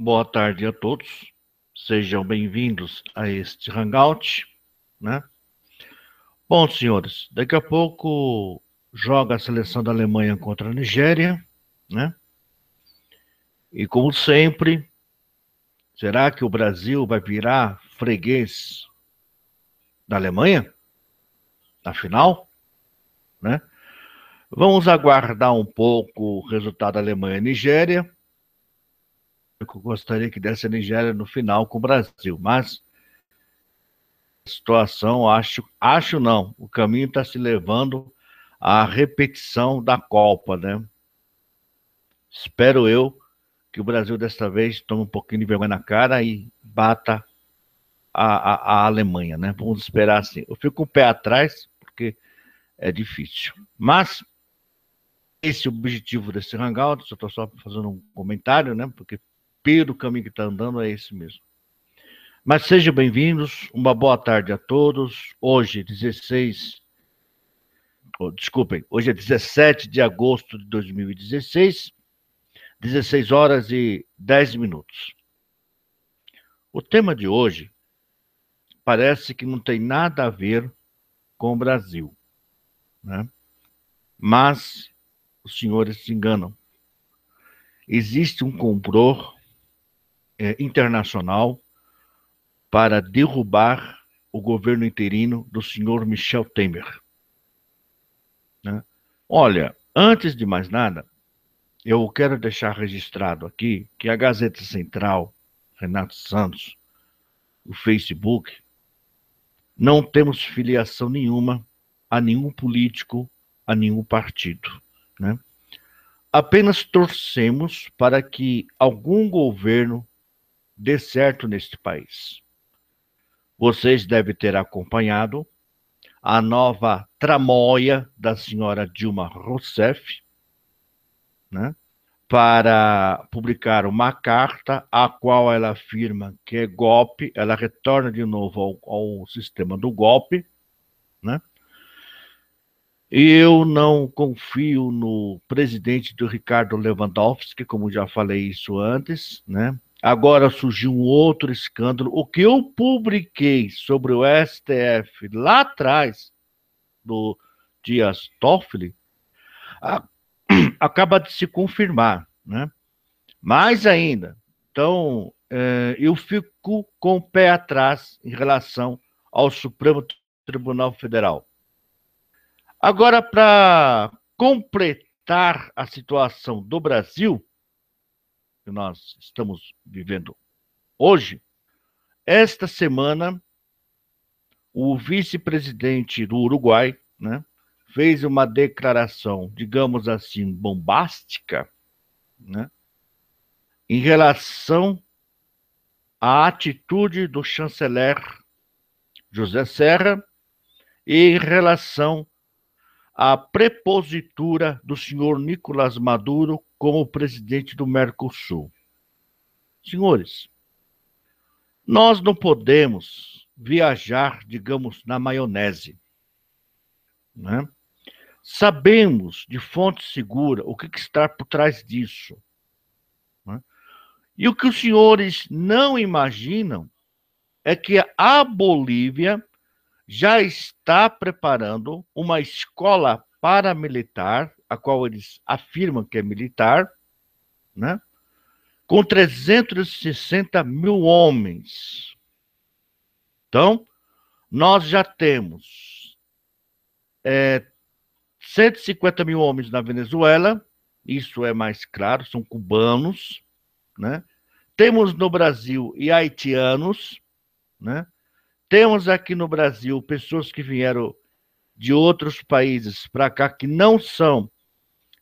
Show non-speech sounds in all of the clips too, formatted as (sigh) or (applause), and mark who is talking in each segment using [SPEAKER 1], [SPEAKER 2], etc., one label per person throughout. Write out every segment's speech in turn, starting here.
[SPEAKER 1] Boa tarde a todos. Sejam bem-vindos a este Hangout, né? Bom, senhores, daqui a pouco joga a seleção da Alemanha contra a Nigéria, né? E como sempre, será que o Brasil vai virar freguês da Alemanha? Na final, né? Vamos aguardar um pouco o resultado da Alemanha-Nigéria eu gostaria que desse a Nigéria no final com o Brasil, mas situação, acho, acho não, o caminho está se levando à repetição da Copa, né? Espero eu que o Brasil desta vez tome um pouquinho de vergonha na cara e bata a, a, a Alemanha, né? Vamos esperar assim. Eu fico com o pé atrás, porque é difícil. Mas esse é o objetivo desse hangout, só estou só fazendo um comentário, né? Porque pelo caminho que está andando é esse mesmo. Mas sejam bem-vindos, uma boa tarde a todos. Hoje, 16. Oh, desculpem, hoje é 17 de agosto de 2016, 16 horas e 10 minutos. O tema de hoje parece que não tem nada a ver com o Brasil, né? mas os senhores se enganam. Existe um complô é, internacional para derrubar o governo interino do senhor Michel Temer. Né? Olha, antes de mais nada, eu quero deixar registrado aqui que a Gazeta Central, Renato Santos, o Facebook, não temos filiação nenhuma a nenhum político, a nenhum partido. Né? Apenas torcemos para que algum governo dê certo neste país. Vocês devem ter acompanhado a nova tramóia da senhora Dilma Rousseff, né, para publicar uma carta a qual ela afirma que é golpe, ela retorna de novo ao, ao sistema do golpe, né? Eu não confio no presidente do Ricardo Lewandowski, como já falei isso antes, né? Agora surgiu um outro escândalo. O que eu publiquei sobre o STF lá atrás, do Dias Toffoli, a, (clears throat) acaba de se confirmar, né? Mais ainda, então é, eu fico com o pé atrás em relação ao Supremo Tribunal Federal. Agora, para completar a situação do Brasil, que nós estamos vivendo hoje, esta semana, o vice-presidente do Uruguai né, fez uma declaração, digamos assim, bombástica, né, em relação à atitude do chanceler José Serra e em relação à prepositura do senhor Nicolás Maduro como o presidente do Mercosul. Senhores, nós não podemos viajar, digamos, na maionese. Né? Sabemos de fonte segura o que, que está por trás disso. Né? E o que os senhores não imaginam é que a Bolívia já está preparando uma escola paramilitar a qual eles afirmam que é militar, né? com 360 mil homens. Então, nós já temos é, 150 mil homens na Venezuela, isso é mais claro, são cubanos, né? Temos no Brasil e haitianos, né? Temos aqui no Brasil pessoas que vieram de outros países para cá que não são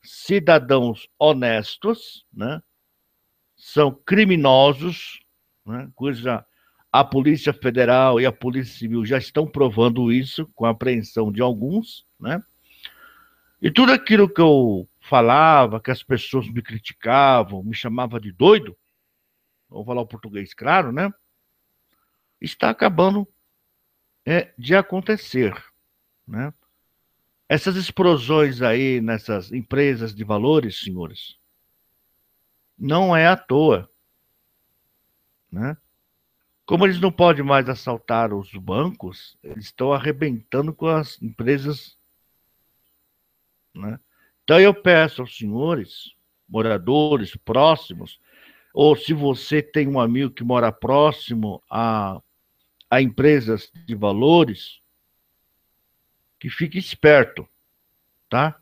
[SPEAKER 1] cidadãos honestos, né? são criminosos, né? coisa a Polícia Federal e a Polícia Civil já estão provando isso com a apreensão de alguns, né? E tudo aquilo que eu falava, que as pessoas me criticavam, me chamavam de doido, vou falar o português claro, né? Está acabando é, de acontecer, né? Essas explosões aí nessas empresas de valores, senhores, não é à toa. Né? Como eles não podem mais assaltar os bancos, eles estão arrebentando com as empresas. Né? Então eu peço aos senhores, moradores próximos, ou se você tem um amigo que mora próximo a, a empresas de valores, que fique esperto, tá?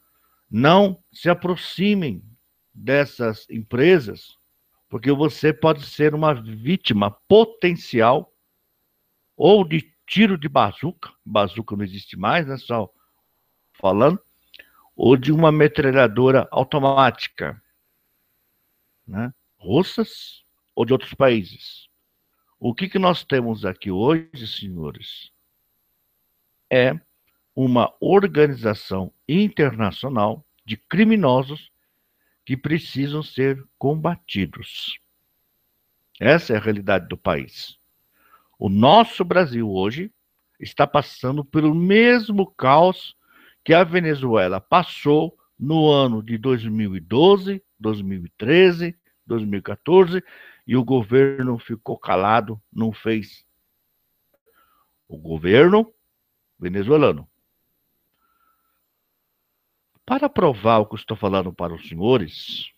[SPEAKER 1] Não se aproximem dessas empresas, porque você pode ser uma vítima potencial ou de tiro de bazuca, bazuca não existe mais, né, só falando, ou de uma metralhadora automática, né, russas ou de outros países. O que, que nós temos aqui hoje, senhores, é uma organização internacional de criminosos que precisam ser combatidos. Essa é a realidade do país. O nosso Brasil hoje está passando pelo mesmo caos que a Venezuela passou no ano de 2012, 2013, 2014 e o governo ficou calado, não fez. O governo venezuelano para provar o que estou falando para os senhores,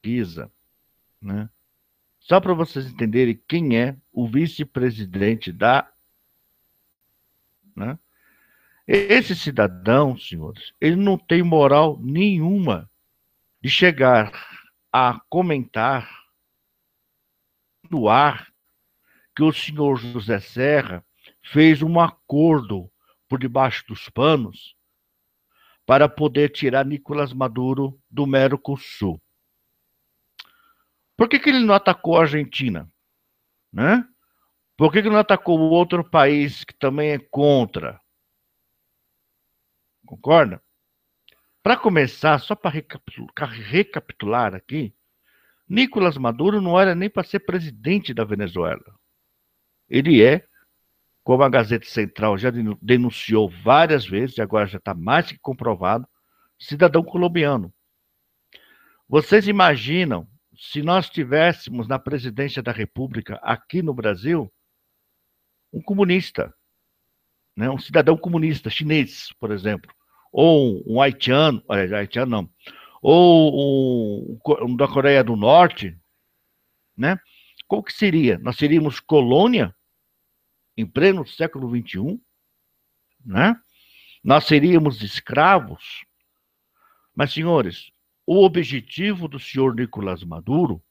[SPEAKER 1] Pisa, né? Só para vocês entenderem quem é o vice-presidente da. Né? Esse cidadão, senhores, ele não tem moral nenhuma de chegar a comentar no ar que o senhor José Serra fez um acordo por debaixo dos panos para poder tirar Nicolás Maduro do Mercosul. Por que, que ele não atacou a Argentina? Né? Por que, que não atacou outro país que também é contra? Concorda? Para começar, só para recapitular aqui, Nicolás Maduro não era nem para ser presidente da Venezuela. Ele é como a Gazeta Central já denunciou várias vezes, e agora já está mais que comprovado, cidadão colombiano. Vocês imaginam se nós tivéssemos na presidência da República, aqui no Brasil, um comunista, né? um cidadão comunista chinês, por exemplo, ou um haitiano, é, haitiano não, ou um, um da Coreia do Norte, né? Como que seria? Nós seríamos colônia? em pleno século XXI, né? nós seríamos escravos. Mas, senhores, o objetivo do senhor Nicolás Maduro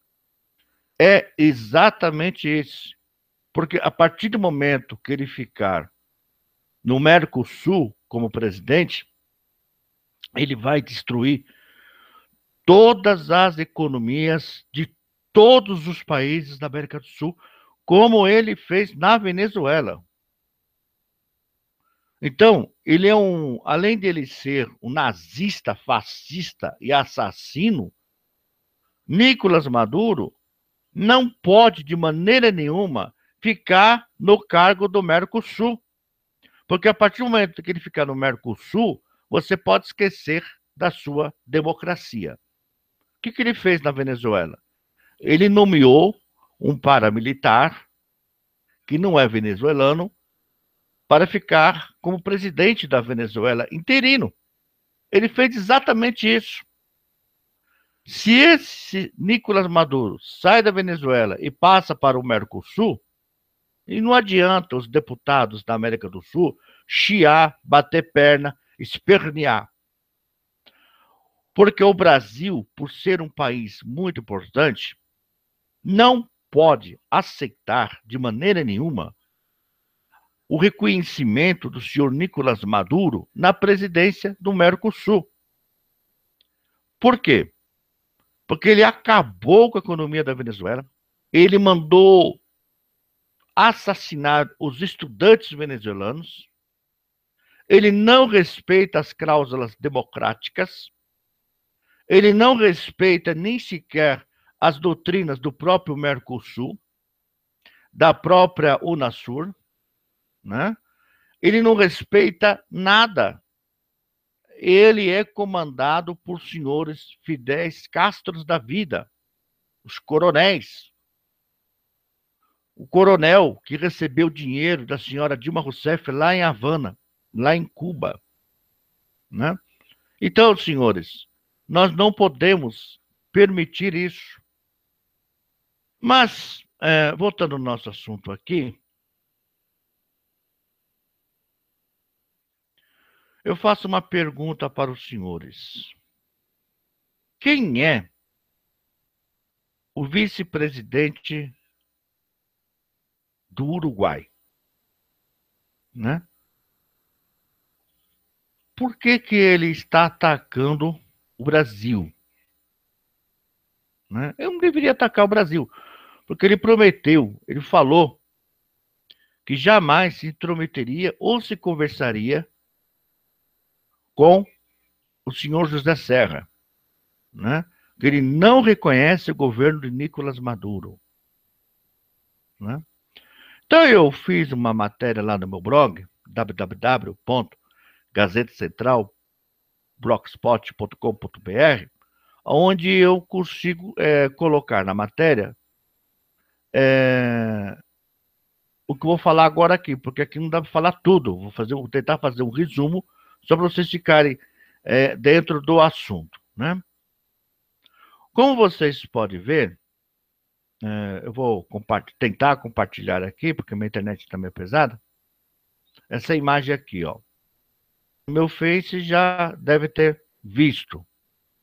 [SPEAKER 1] é exatamente esse. Porque a partir do momento que ele ficar no Mercosul como presidente, ele vai destruir todas as economias de todos os países da América do Sul como ele fez na Venezuela. Então, ele é um, além dele ser um nazista, fascista e assassino, Nicolas Maduro não pode de maneira nenhuma ficar no cargo do Mercosul. Porque a partir do momento que ele ficar no Mercosul, você pode esquecer da sua democracia. O que, que ele fez na Venezuela? Ele nomeou um paramilitar, que não é venezuelano, para ficar como presidente da Venezuela interino. Ele fez exatamente isso. Se esse Nicolas Maduro sai da Venezuela e passa para o Mercosul, e não adianta os deputados da América do Sul chiar, bater perna, espernear. Porque o Brasil, por ser um país muito importante, não pode aceitar de maneira nenhuma o reconhecimento do senhor Nicolás Maduro na presidência do Mercosul. Por quê? Porque ele acabou com a economia da Venezuela, ele mandou assassinar os estudantes venezuelanos, ele não respeita as cláusulas democráticas, ele não respeita nem sequer as doutrinas do próprio Mercosul, da própria Unasur, né? Ele não respeita nada. Ele é comandado por senhores fidéis castros da vida, os coronéis. O coronel que recebeu dinheiro da senhora Dilma Rousseff lá em Havana, lá em Cuba, né? Então, senhores, nós não podemos permitir isso. Mas, é, voltando ao nosso assunto aqui, eu faço uma pergunta para os senhores. Quem é o vice-presidente do Uruguai? Né? Por que, que ele está atacando o Brasil? Né? Eu não deveria atacar o Brasil porque ele prometeu, ele falou que jamais se intrometeria ou se conversaria com o senhor José Serra, né? Que ele não reconhece o governo de Nicolas Maduro, né? Então eu fiz uma matéria lá no meu blog www.gazetacentral.blogspot.com.br, onde eu consigo é, colocar na matéria é, o que eu vou falar agora aqui, porque aqui não dá para falar tudo. Vou, fazer, vou tentar fazer um resumo só para vocês ficarem é, dentro do assunto. Né? Como vocês podem ver, é, eu vou tentar compartilhar aqui, porque minha internet está meio pesada. Essa imagem aqui, ó. Meu Face já deve ter visto.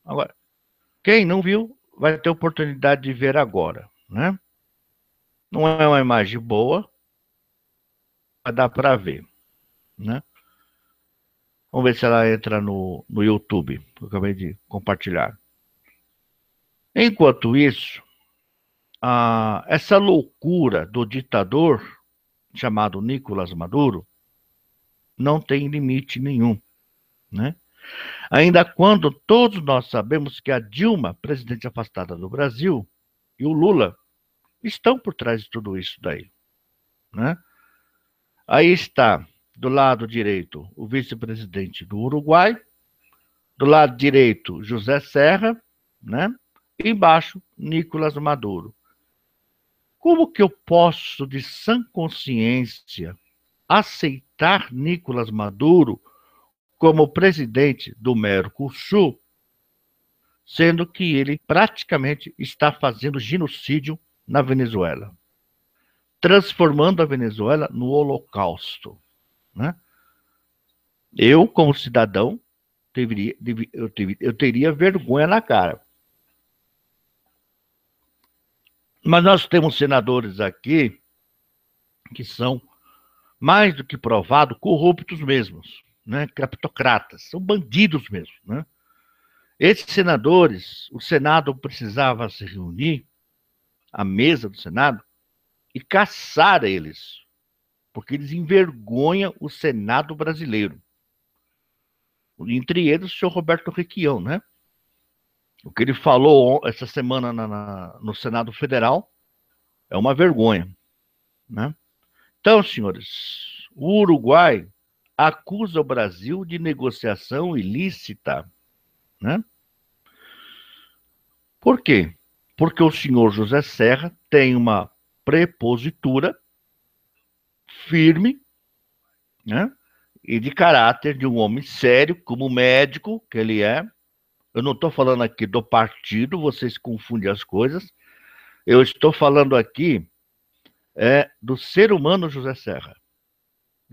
[SPEAKER 1] Agora, quem não viu, vai ter oportunidade de ver agora, né? Não é uma imagem boa, mas dá para ver, né? Vamos ver se ela entra no, no YouTube, que eu acabei de compartilhar. Enquanto isso, a, essa loucura do ditador chamado Nicolás Maduro não tem limite nenhum, né? Ainda quando todos nós sabemos que a Dilma, presidente afastada do Brasil, e o Lula, estão por trás de tudo isso daí. Né? Aí está, do lado direito, o vice-presidente do Uruguai, do lado direito, José Serra, né? E embaixo, Nicolas Maduro. Como que eu posso, de sã consciência, aceitar Nicolas Maduro como presidente do Mercosul, sendo que ele praticamente está fazendo genocídio na Venezuela, transformando a Venezuela no holocausto. Né? Eu, como cidadão, deveria, eu, deveria, eu teria vergonha na cara. Mas nós temos senadores aqui que são mais do que provado corruptos mesmos, né? Capitocratas, são bandidos mesmo, né? Esses senadores, o Senado precisava se reunir a mesa do Senado e caçar eles, porque eles envergonham o Senado brasileiro. Entre eles, o senhor Roberto Requião, né? O que ele falou essa semana na, na, no Senado Federal é uma vergonha, né? Então, senhores, o Uruguai acusa o Brasil de negociação ilícita, né? Por quê? porque o senhor José Serra tem uma prepositura firme, né? E de caráter de um homem sério, como médico que ele é. Eu não estou falando aqui do partido, vocês confundem as coisas. Eu estou falando aqui é, do ser humano José Serra.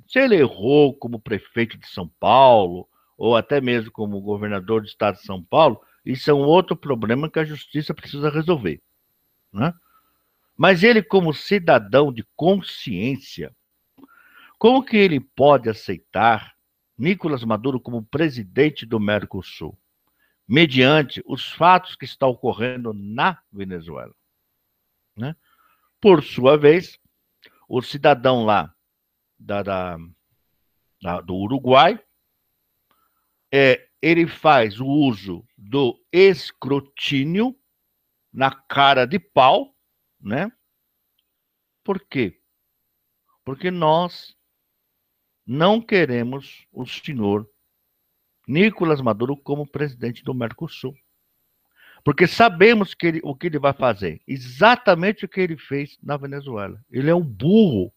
[SPEAKER 1] Se ele errou como prefeito de São Paulo, ou até mesmo como governador do estado de São Paulo, isso é um outro problema que a justiça precisa resolver. Né? Mas ele, como cidadão de consciência, como que ele pode aceitar Nicolas Maduro como presidente do Mercosul, mediante os fatos que estão ocorrendo na Venezuela? Né? Por sua vez, o cidadão lá da, da, da, do Uruguai é, ele faz o uso do escrutínio na cara de pau, né? Por quê? Porque nós não queremos o senhor Nicolas Maduro como presidente do Mercosul. Porque sabemos que ele, o que ele vai fazer, exatamente o que ele fez na Venezuela. Ele é um burro,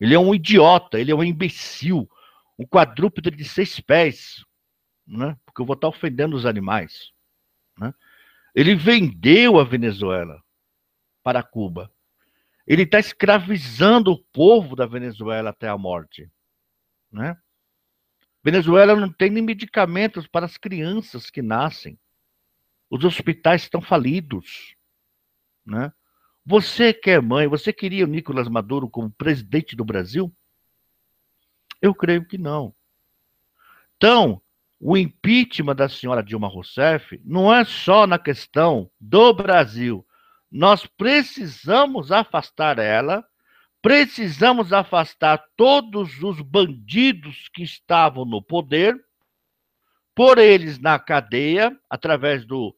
[SPEAKER 1] ele é um idiota, ele é um imbecil, um quadrúpede de seis pés, né? porque eu vou estar ofendendo os animais. Né? Ele vendeu a Venezuela para Cuba. Ele está escravizando o povo da Venezuela até a morte. Né? Venezuela não tem nem medicamentos para as crianças que nascem. Os hospitais estão falidos. Né? Você que é mãe, você queria o Nicolas Maduro como presidente do Brasil? Eu creio que não. Então, o impeachment da senhora Dilma Rousseff não é só na questão do Brasil. Nós precisamos afastar ela, precisamos afastar todos os bandidos que estavam no poder, por eles na cadeia, através do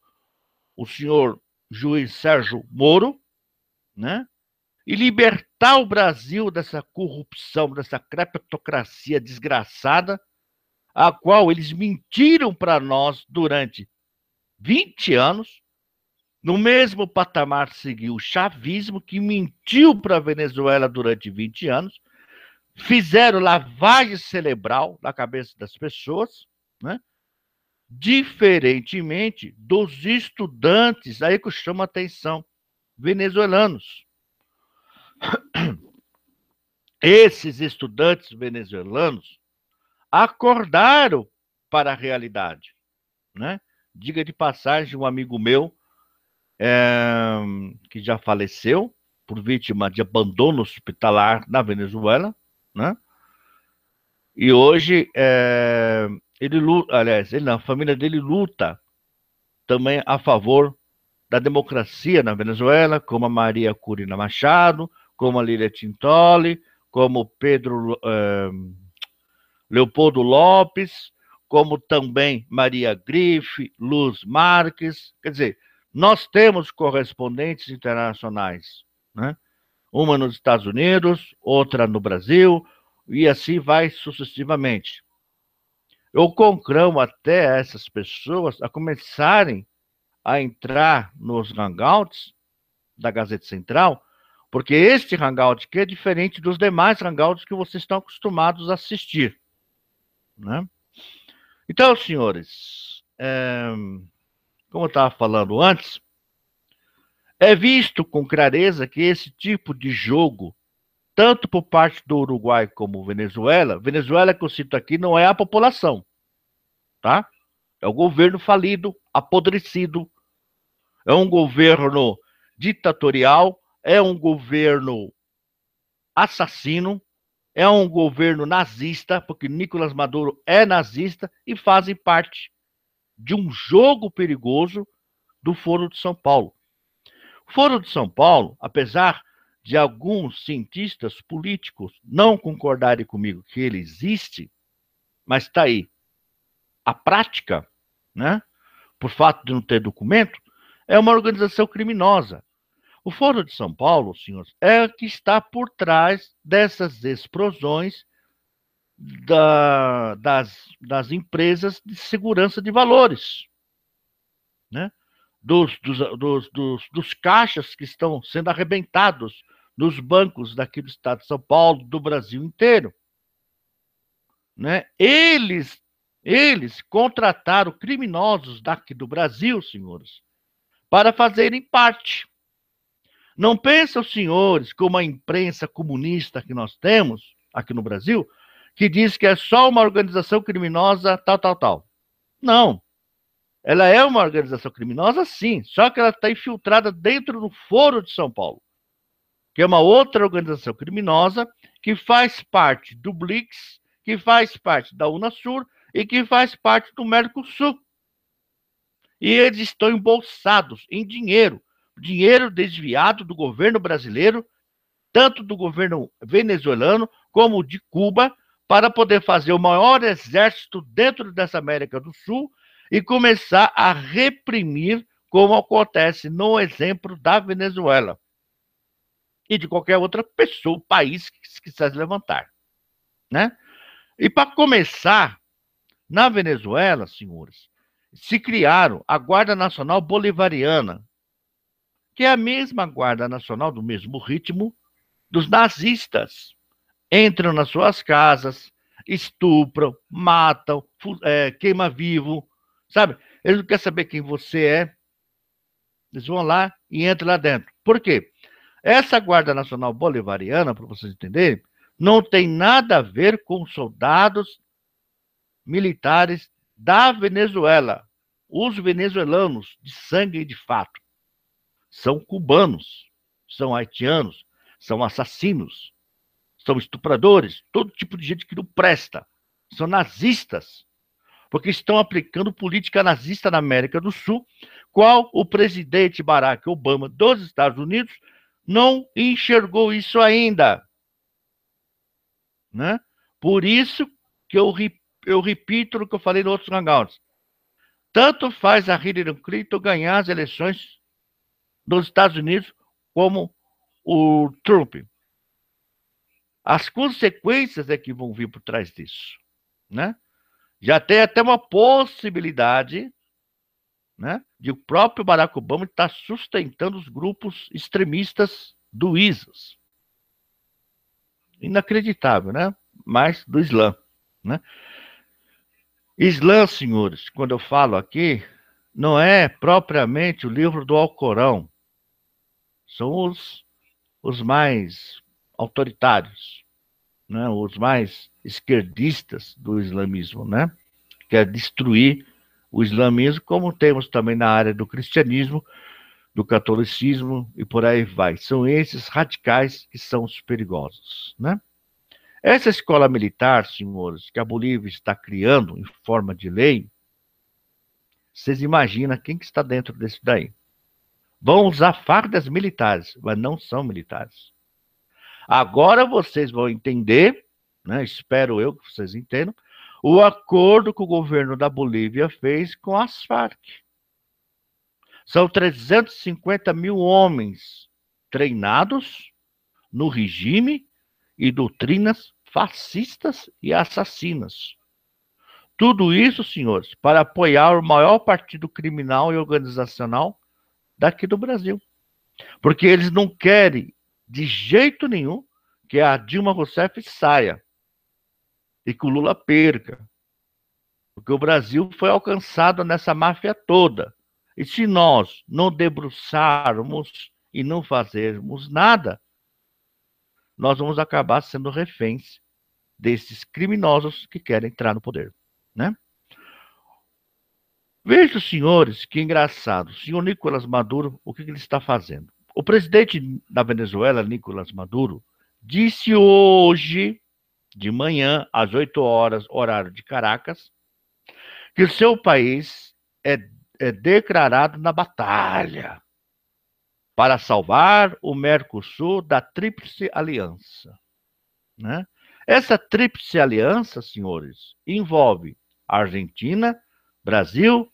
[SPEAKER 1] o senhor juiz Sérgio Moro, né? E libertar o Brasil dessa corrupção, dessa creptocracia desgraçada a qual eles mentiram para nós durante 20 anos. No mesmo patamar seguiu o chavismo, que mentiu para a Venezuela durante 20 anos. Fizeram lavagem cerebral na cabeça das pessoas, né? diferentemente dos estudantes, aí que chama atenção, venezuelanos. (coughs) Esses estudantes venezuelanos acordaram para a realidade. Né? Diga de passagem, um amigo meu é, que já faleceu por vítima de abandono hospitalar na Venezuela, né? E hoje é, ele luta, aliás, ele, a família dele luta também a favor da democracia na Venezuela, como a Maria Curina Machado, como a Lília Tintoli, como Pedro eh, Leopoldo Lopes, como também Maria Grife, Luz Marques. Quer dizer, nós temos correspondentes internacionais, né? uma nos Estados Unidos, outra no Brasil, e assim vai sucessivamente. Eu concramo até essas pessoas a começarem a entrar nos hangouts da Gazeta Central, porque este hangout aqui é diferente dos demais hangouts que vocês estão acostumados a assistir. Né? Então, senhores, é, como eu estava falando antes, é visto com clareza que esse tipo de jogo, tanto por parte do Uruguai como Venezuela, Venezuela que eu cito aqui não é a população, tá? É o governo falido, apodrecido, é um governo ditatorial, é um governo assassino, é um governo nazista, porque Nicolás Maduro é nazista e fazem parte de um jogo perigoso do Foro de São Paulo. O Foro de São Paulo, apesar de alguns cientistas políticos não concordarem comigo que ele existe, mas está aí. A prática, né, por fato de não ter documento, é uma organização criminosa o Fórum de São Paulo, senhores, é o que está por trás dessas explosões da, das, das empresas de segurança de valores, né? Dos, dos, dos, dos, dos caixas que estão sendo arrebentados nos bancos daqui do estado de São Paulo, do Brasil inteiro. Né? Eles, eles contrataram criminosos daqui do Brasil, senhores, para fazerem parte não pensam, senhores, como a imprensa comunista que nós temos aqui no Brasil, que diz que é só uma organização criminosa tal, tal, tal. Não. Ela é uma organização criminosa, sim, só que ela está infiltrada dentro do Foro de São Paulo, que é uma outra organização criminosa que faz parte do Blix, que faz parte da Unasur e que faz parte do Mercosul. E eles estão embolsados em dinheiro dinheiro desviado do governo brasileiro, tanto do governo venezuelano como de Cuba, para poder fazer o maior exército dentro dessa América do Sul e começar a reprimir, como acontece no exemplo da Venezuela e de qualquer outra pessoa, país que se quiser levantar. Né? E para começar, na Venezuela, senhores, se criaram a Guarda Nacional Bolivariana, que é a mesma Guarda Nacional, do mesmo ritmo, dos nazistas. Entram nas suas casas, estupram, matam, é, queima vivo, sabe? Eles não querem saber quem você é. Eles vão lá e entram lá dentro. Por quê? Essa Guarda Nacional Bolivariana, para vocês entenderem, não tem nada a ver com soldados militares da Venezuela, os venezuelanos de sangue e de fato são cubanos, são haitianos, são assassinos, são estupradores, todo tipo de gente que não presta. São nazistas, porque estão aplicando política nazista na América do Sul, qual o presidente Barack Obama dos Estados Unidos não enxergou isso ainda. Né? Por isso que eu, eu repito o que eu falei no outros hangouts. Tanto faz a Hillary Clinton ganhar as eleições dos Estados Unidos como o Trump. As consequências é que vão vir por trás disso, né? Já tem até uma possibilidade, né, de o próprio Barack Obama estar sustentando os grupos extremistas do ISIS. Inacreditável, né? Mas do Islã, né? Islã, senhores, quando eu falo aqui, não é propriamente o livro do Alcorão, são os, os mais autoritários, né? os mais esquerdistas do islamismo, né? quer é destruir o islamismo, como temos também na área do cristianismo, do catolicismo e por aí vai. São esses radicais que são os perigosos, né? Essa escola militar, senhores, que a Bolívia está criando em forma de lei, vocês imaginam quem que está dentro desse daí? Vão usar fardas militares, mas não são militares. Agora vocês vão entender, né, espero eu que vocês entendam, o acordo que o governo da Bolívia fez com as Farc. São 350 mil homens treinados no regime e doutrinas fascistas e assassinas. Tudo isso, senhores, para apoiar o maior partido criminal e organizacional daqui do Brasil. Porque eles não querem, de jeito nenhum, que a Dilma Rousseff saia e que o Lula perca. Porque o Brasil foi alcançado nessa máfia toda. E se nós não debruçarmos e não fazermos nada, nós vamos acabar sendo reféns desses criminosos que querem entrar no poder, né? Veja, senhores, que engraçado. O senhor Nicolás Maduro, o que ele está fazendo? O presidente da Venezuela, Nicolás Maduro, disse hoje de manhã, às 8 horas, horário de Caracas, que o seu país é, é declarado na batalha para salvar o Mercosul da Tríplice Aliança. Né? Essa Tríplice Aliança, senhores, envolve Argentina, Brasil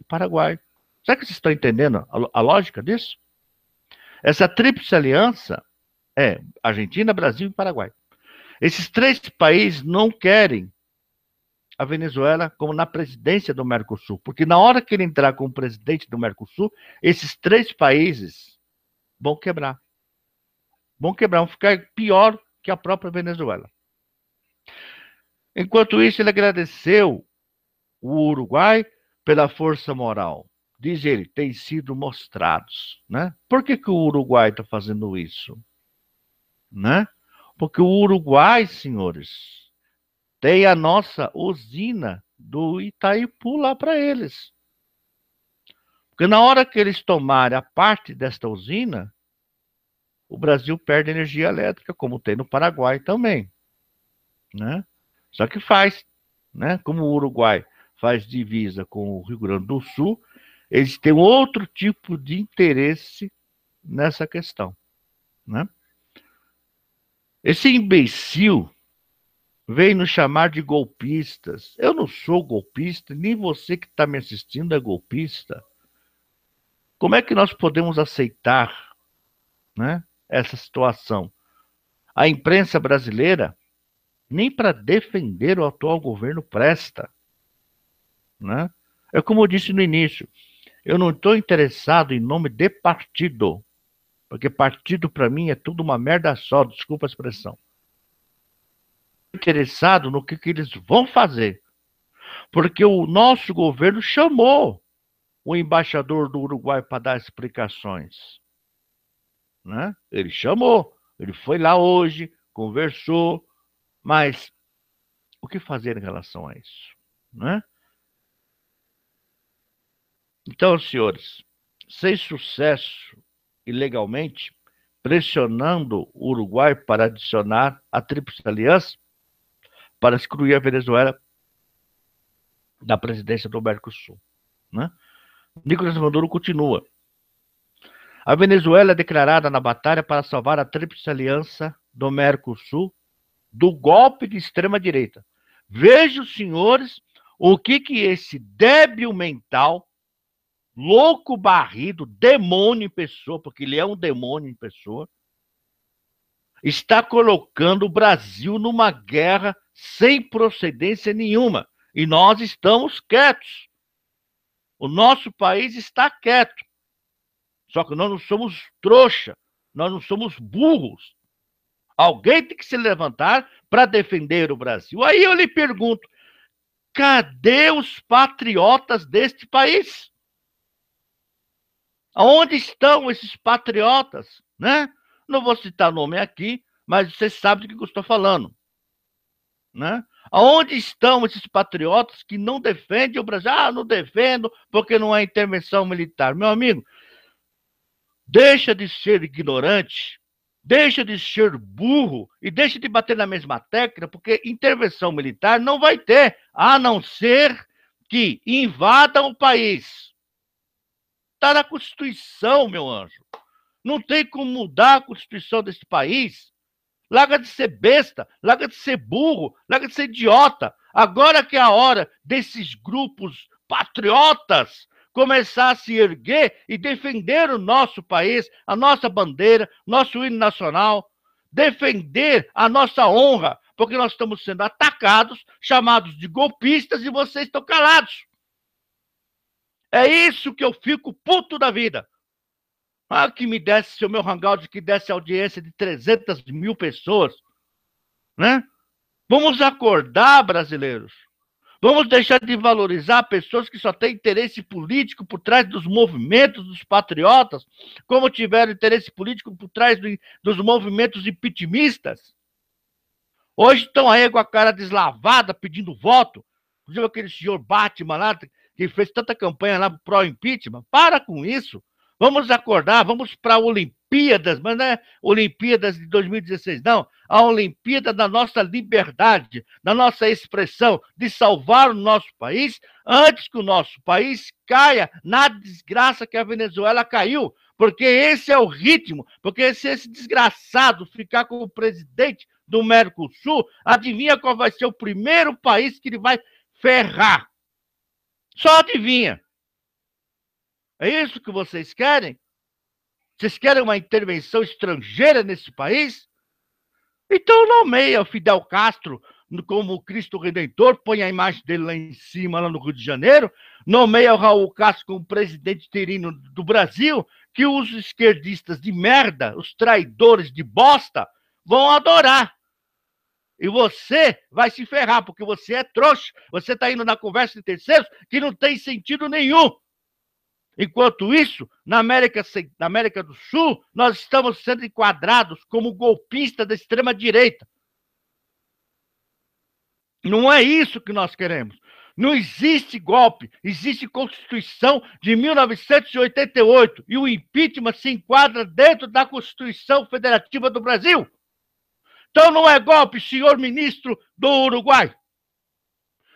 [SPEAKER 1] e Paraguai. Será que vocês estão entendendo a, a lógica disso? Essa tríplice aliança é Argentina, Brasil e Paraguai. Esses três países não querem a Venezuela como na presidência do Mercosul, porque na hora que ele entrar como presidente do Mercosul, esses três países vão quebrar. Vão quebrar, vão ficar pior que a própria Venezuela. Enquanto isso, ele agradeceu o Uruguai pela força moral. Diz ele, tem sido mostrados. Né? Por que, que o Uruguai está fazendo isso? Né? Porque o Uruguai, senhores, tem a nossa usina do Itaipu lá para eles. Porque na hora que eles tomarem a parte desta usina, o Brasil perde energia elétrica, como tem no Paraguai também. Né? Só que faz, né? como o Uruguai faz divisa com o Rio Grande do Sul, eles têm outro tipo de interesse nessa questão. Né? Esse imbecil vem nos chamar de golpistas. Eu não sou golpista, nem você que está me assistindo é golpista. Como é que nós podemos aceitar né, essa situação? A imprensa brasileira, nem para defender o atual governo, presta. Né? É como eu disse no início, eu não estou interessado em nome de partido, porque partido para mim é tudo uma merda só, desculpa a expressão. Estou Interessado no que, que eles vão fazer, porque o nosso governo chamou o embaixador do Uruguai para dar explicações. Né? Ele chamou, ele foi lá hoje, conversou, mas o que fazer em relação a isso? Né? Então, senhores, sem sucesso ilegalmente, pressionando o Uruguai para adicionar a Tríplice Aliança para excluir a Venezuela da presidência do Mercosul. Né? Nicolás Maduro continua. A Venezuela é declarada na batalha para salvar a Tríplice Aliança do Mercosul do golpe de extrema-direita. Vejam, senhores, o que, que esse débil mental louco barrido, demônio em pessoa, porque ele é um demônio em pessoa, está colocando o Brasil numa guerra sem procedência nenhuma. E nós estamos quietos. O nosso país está quieto. Só que nós não somos trouxa, nós não somos burros. Alguém tem que se levantar para defender o Brasil. Aí eu lhe pergunto: cadê os patriotas deste país? Onde estão esses patriotas, né? Não vou citar nome aqui, mas você sabe do que eu estou falando, né? Aonde estão esses patriotas que não defendem o Brasil? Ah, não defendo porque não é intervenção militar. Meu amigo, deixa de ser ignorante, deixa de ser burro e deixa de bater na mesma tecla, porque intervenção militar não vai ter, a não ser que invadam o país está na Constituição, meu anjo. Não tem como mudar a Constituição desse país. Larga de ser besta, larga de ser burro, larga de ser idiota. Agora que é a hora desses grupos patriotas começar a se erguer e defender o nosso país, a nossa bandeira, nosso hino nacional, defender a nossa honra, porque nós estamos sendo atacados, chamados de golpistas e vocês estão calados. É isso que eu fico puto da vida. Ah, que me desse, o meu hangout que desse audiência de 300 mil pessoas, né? Vamos acordar, brasileiros. Vamos deixar de valorizar pessoas que só têm interesse político por trás dos movimentos dos patriotas, como tiveram interesse político por trás do, dos movimentos impeachmentistas. Hoje estão aí com a cara deslavada pedindo voto. Inclusive aquele senhor Batman lá, que fez tanta campanha lá pro impeachment. Para com isso. Vamos acordar, vamos para a Olimpíadas, mas não é Olimpíadas de 2016, não. A Olimpíada da nossa liberdade, da nossa expressão, de salvar o nosso país antes que o nosso país caia na desgraça que a Venezuela caiu. Porque esse é o ritmo, porque se esse desgraçado ficar como presidente do Mercosul, adivinha qual vai ser o primeiro país que ele vai ferrar? Só adivinha. É isso que vocês querem? Vocês querem uma intervenção estrangeira nesse país? Então nomeia o Fidel Castro como Cristo Redentor, põe a imagem dele lá em cima, lá no Rio de Janeiro, nomeia o Raul Castro como presidente terino do Brasil, que os esquerdistas de merda, os traidores de bosta, vão adorar. E você vai se ferrar, porque você é trouxa. Você está indo na conversa de terceiros que não tem sentido nenhum. Enquanto isso, na América, na América do Sul, nós estamos sendo enquadrados como golpistas da extrema-direita. Não é isso que nós queremos. Não existe golpe, existe Constituição de 1988 e o impeachment se enquadra dentro da Constituição Federativa do Brasil. Então não é golpe, senhor ministro do Uruguai.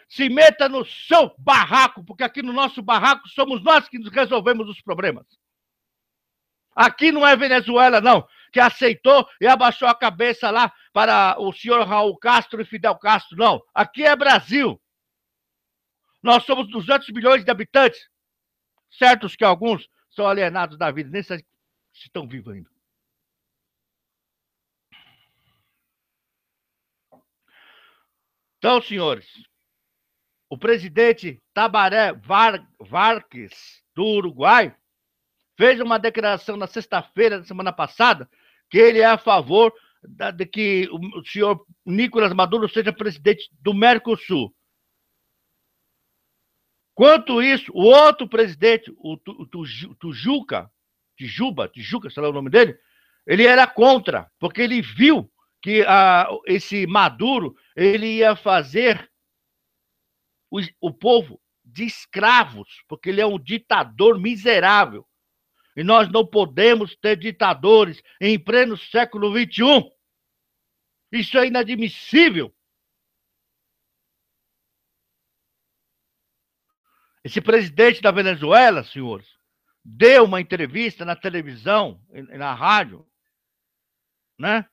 [SPEAKER 1] Se meta no seu barraco, porque aqui no nosso barraco somos nós que resolvemos os problemas. Aqui não é Venezuela, não, que aceitou e abaixou a cabeça lá para o senhor Raul Castro e Fidel Castro, não. Aqui é Brasil. Nós somos 200 milhões de habitantes. Certos que alguns são alienados da vida, nem se estão vivos ainda. Então, senhores, o presidente Tabaré Varques, do Uruguai, fez uma declaração na sexta-feira da semana passada que ele é a favor da, de que o senhor Nicolas Maduro seja presidente do Mercosul. Quanto isso, o outro presidente, o, Tujuca, Tijuba, Tijuca, sei lá o nome dele, ele era contra, porque ele viu que a, esse Maduro ele ia fazer o, o povo de escravos, porque ele é um ditador miserável. E nós não podemos ter ditadores em pleno século XXI. Isso é inadmissível. Esse presidente da Venezuela, senhores, deu uma entrevista na televisão, na rádio, né?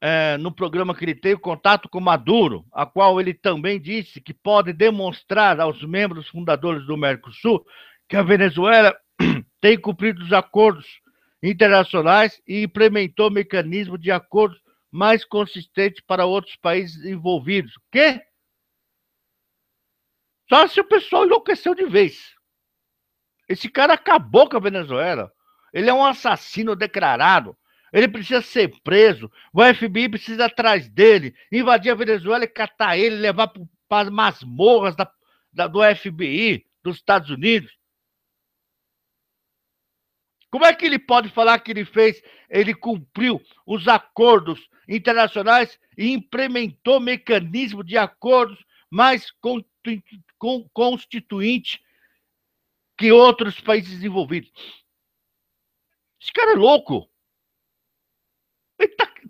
[SPEAKER 1] é, no programa que ele teve contato com Maduro, a qual ele também disse que pode demonstrar aos membros fundadores do Mercosul que a Venezuela (clears throat) tem cumprido os acordos internacionais e implementou mecanismos de acordos mais consistentes para outros países envolvidos. O quê? Só se o pessoal enlouqueceu de vez. Esse cara acabou com a Venezuela. Ele é um assassino declarado. Ele precisa ser preso. O FBI precisa ir atrás dele, invadir a Venezuela e catar ele, levar para as masmorras da, da, do FBI dos Estados Unidos. Como é que ele pode falar que ele fez, ele cumpriu os acordos internacionais e implementou mecanismo de acordos mais constituinte que outros países desenvolvidos? Esse cara é louco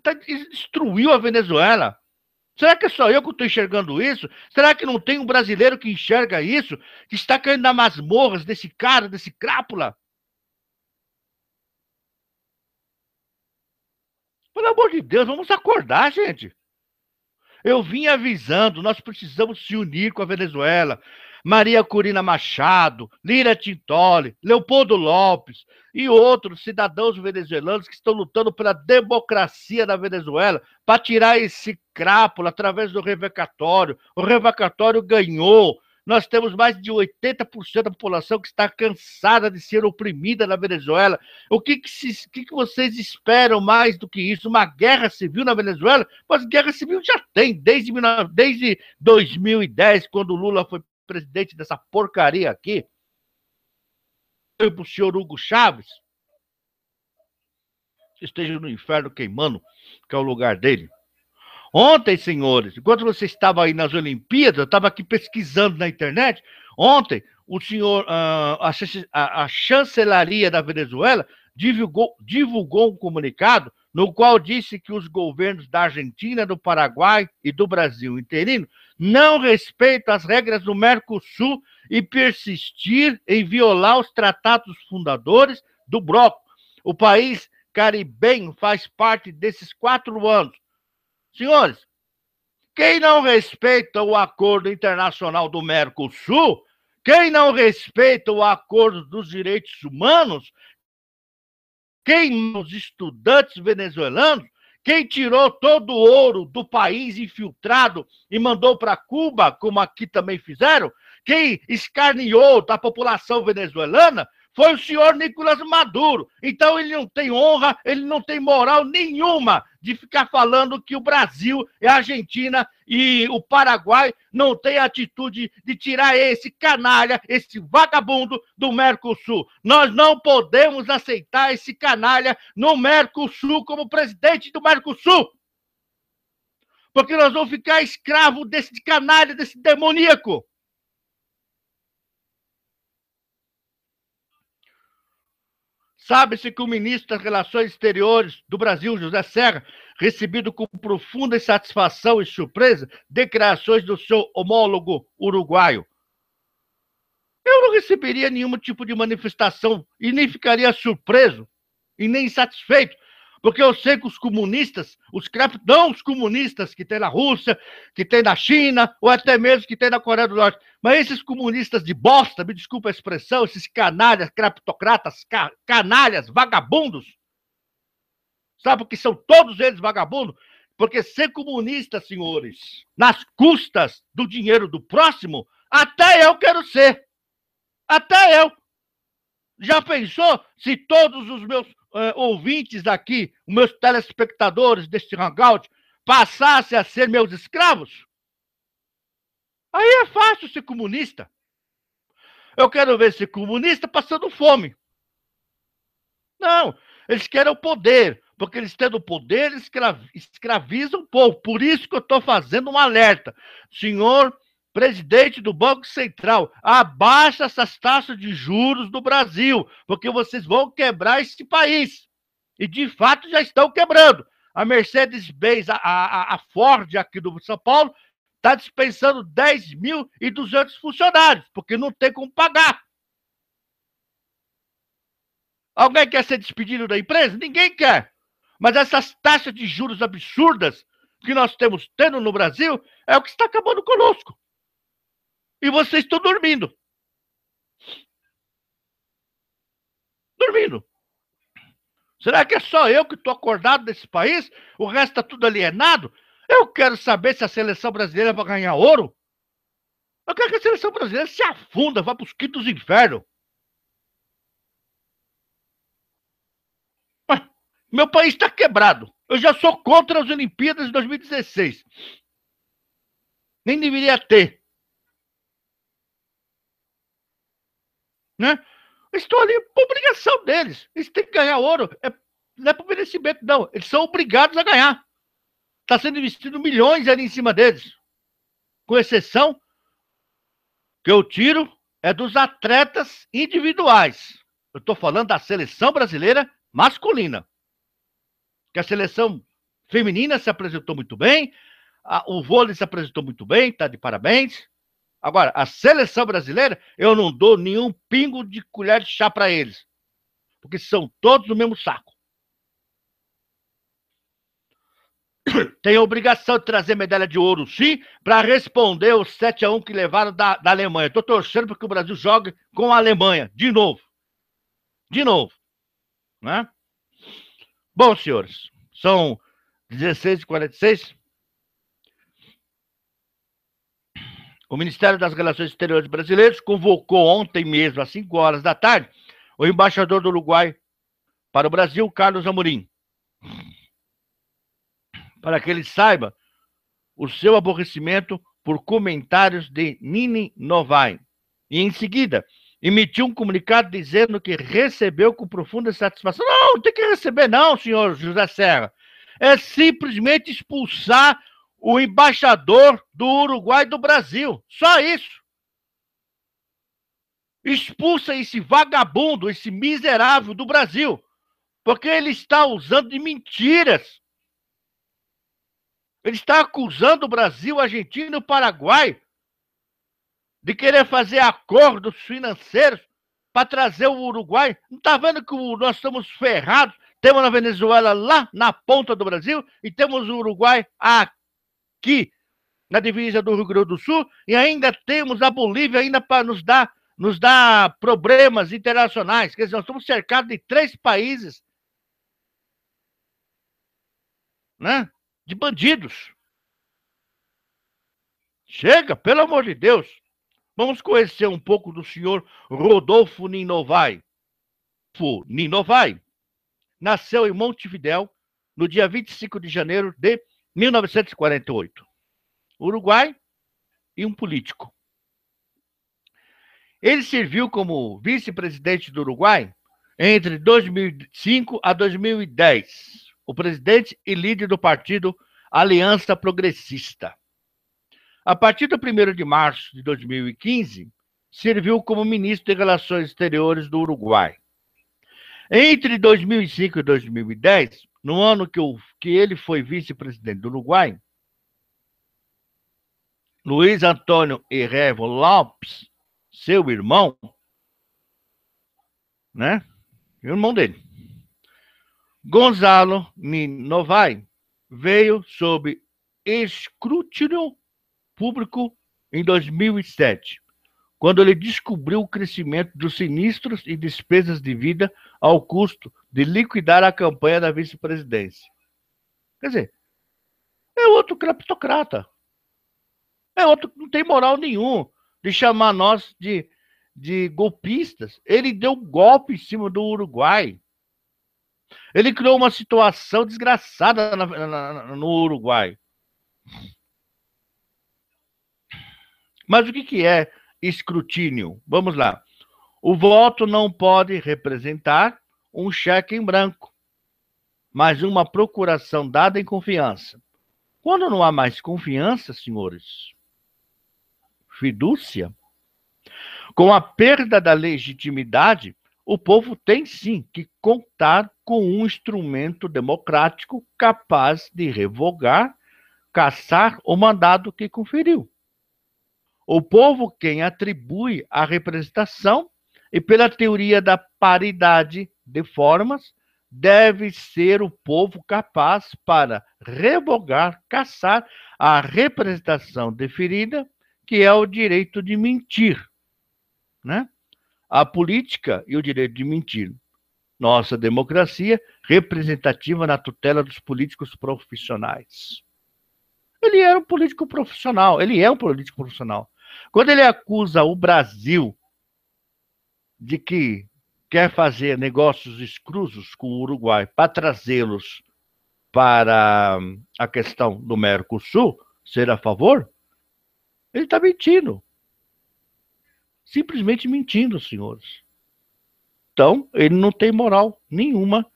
[SPEAKER 1] tá, destruiu a Venezuela. Será que é só eu que estou enxergando isso? Será que não tem um brasileiro que enxerga isso? Que está caindo nas masmorras desse cara, desse crápula? Pelo amor de Deus, vamos acordar, gente. Eu vim avisando, nós precisamos se unir com a Venezuela. Maria Curina Machado, Lira Tintoli, Leopoldo Lopes e outros cidadãos venezuelanos que estão lutando pela democracia da Venezuela para tirar esse crápula através do revocatório. O revocatório ganhou. Nós temos mais de 80% da população que está cansada de ser oprimida na Venezuela. O que, que, se, que, que vocês esperam mais do que isso? Uma guerra civil na Venezuela? Mas guerra civil já tem, desde, desde 2010, quando Lula foi presidente dessa porcaria aqui, eu senhor Hugo Chaves, esteja no inferno queimando, que é o lugar dele. Ontem, senhores, enquanto você estava aí nas Olimpíadas, eu estava aqui pesquisando na internet. Ontem, o senhor, ah, a, a, a chancelaria da Venezuela divulgou, divulgou um comunicado no qual disse que os governos da Argentina, do Paraguai e do Brasil interino não respeito às regras do Mercosul e persistir em violar os tratados fundadores do bloco. O país caribenho faz parte desses quatro anos. Senhores, quem não respeita o acordo internacional do Mercosul, quem não respeita o acordo dos direitos humanos, quem os estudantes venezuelanos, quem tirou todo o ouro do país infiltrado e mandou para Cuba, como aqui também fizeram? Quem escarneou da população venezuelana? Foi o senhor Nicolás Maduro. Então ele não tem honra, ele não tem moral nenhuma de ficar falando que o Brasil é a Argentina e o Paraguai não tem atitude de tirar esse canalha, esse vagabundo do Mercosul. Nós não podemos aceitar esse canalha no Mercosul como presidente do Mercosul. Porque nós vamos ficar escravo desse canalha, desse demoníaco. Sabe-se que o ministro das Relações Exteriores do Brasil, José Serra, recebido com profunda insatisfação e surpresa declarações do seu homólogo uruguaio. Eu não receberia nenhum tipo de manifestação e nem ficaria surpreso e nem insatisfeito porque eu sei que os comunistas, os os comunistas que tem na Rússia, que tem na China, ou até mesmo que tem na Coreia do Norte, mas esses comunistas de bosta, me desculpa a expressão, esses canalhas, craptocratas, canalhas, vagabundos, sabe que são todos eles vagabundos? Porque ser comunista, senhores, nas custas do dinheiro do próximo, até eu quero ser. Até eu. Já pensou se todos os meus eh, ouvintes aqui, meus telespectadores deste Hangout, passassem a ser meus escravos? Aí é fácil ser comunista. Eu quero ver esse comunista passando fome. Não, eles querem o poder, porque eles tendo o poder escravizam o povo. Por isso que eu estou fazendo um alerta. Senhor presidente do Banco Central, abaixa essas taxas de juros do Brasil, porque vocês vão quebrar esse país. E de fato já estão quebrando. A Mercedes-Benz, a, a, a, Ford aqui do São Paulo, está dispensando 10.200 funcionários, porque não tem como pagar. Alguém quer ser despedido da empresa? Ninguém quer. Mas essas taxas de juros absurdas que nós temos tendo no Brasil é o que está acabando conosco e vocês estão dormindo. Dormindo. Será que é só eu que estou acordado nesse país? O resto está tudo alienado? Eu quero saber se a seleção brasileira vai ganhar ouro. Eu quero que a seleção brasileira se afunda, vá para os quintos infernos. Meu país está quebrado. Eu já sou contra as Olimpíadas de 2016. Nem deveria ter. né? Estou ali por obrigação deles. Eles têm que ganhar ouro. É, não é por merecimento, não. Eles são obrigados a ganhar. Está sendo investido milhões ali em cima deles. Com exceção que eu tiro é dos atletas individuais. Eu estou falando da seleção brasileira masculina. Que a seleção feminina se apresentou muito bem, a, o vôlei se apresentou muito bem, está de parabéns. Agora, a seleção brasileira, eu não dou nenhum pingo de colher de chá para eles. Porque são todos do mesmo saco. (coughs) Tem a obrigação de trazer medalha de ouro, sim, para responder os 7 a 1 que levaram da, da Alemanha. Estou torcendo para que o Brasil jogue com a Alemanha, de novo. De novo. Né? Bom, senhores, são 16h46. O Ministério das Relações Exteriores brasileiros convocou ontem mesmo, às 5 horas da tarde, o embaixador do Uruguai para o Brasil, Carlos Amorim, para que ele saiba o seu aborrecimento por comentários de Nini Novai. E em seguida, emitiu um comunicado dizendo que recebeu com profunda satisfação. Não, não tem que receber, não, senhor José Serra. É simplesmente expulsar o embaixador do Uruguai do Brasil. Só isso. Expulsa esse vagabundo, esse miserável do Brasil, porque ele está usando de mentiras. Ele está acusando o Brasil, Argentina e o Paraguai de querer fazer acordos financeiros para trazer o Uruguai. Não está vendo que nós estamos ferrados? Temos a Venezuela lá na ponta do Brasil e temos o Uruguai aqui aqui na divisa do Rio Grande do Sul e ainda temos a Bolívia ainda para nos dar nos dar problemas internacionais. Quer dizer, nós estamos cercados de três países, né? De bandidos. Chega, pelo amor de Deus. Vamos conhecer um pouco do senhor Rodolfo Ninovai. Ninovai nasceu em Montevidéu no dia 25 de janeiro de 1948. Uruguai e um político. Ele serviu como vice-presidente do Uruguai entre 2005 a 2010, o presidente e líder do partido Aliança Progressista. A partir do 1 de março de 2015, serviu como ministro de Relações Exteriores do Uruguai. Entre 2005 e 2010, no ano que, que ele foi vice-presidente do Uruguai, Luiz Antônio Herrevo Lopes, seu irmão, né? Irmão dele. Gonzalo Minovai veio sob escrutínio público em 2007 quando ele descobriu o crescimento dos sinistros e despesas de vida ao custo de liquidar a campanha da vice-presidência. Quer dizer, é outro craptocrata. É outro que não tem moral nenhum de chamar nós de, de golpistas. Ele deu um golpe em cima do Uruguai. Ele criou uma situação desgraçada na, na, no Uruguai. Mas o que, que é escrutínio. Vamos lá. O voto não pode representar um cheque em branco, mas uma procuração dada em confiança. Quando não há mais confiança, senhores, fidúcia, com a perda da legitimidade, o povo tem sim que contar com um instrumento democrático capaz de revogar, caçar o mandado que conferiu o povo quem atribui a representação e pela teoria da paridade de formas, deve ser o povo capaz para revogar, caçar a representação deferida, que é o direito de mentir, né? A política e o direito de mentir. Nossa democracia representativa na tutela dos políticos profissionais. Ele era um político profissional, ele é um político profissional. Quando ele acusa o Brasil de que quer fazer negócios escrusos com o Uruguai para trazê-los para a questão do Mercosul, ser a favor, ele está mentindo. Simplesmente mentindo, senhores. Então, ele não tem moral nenhuma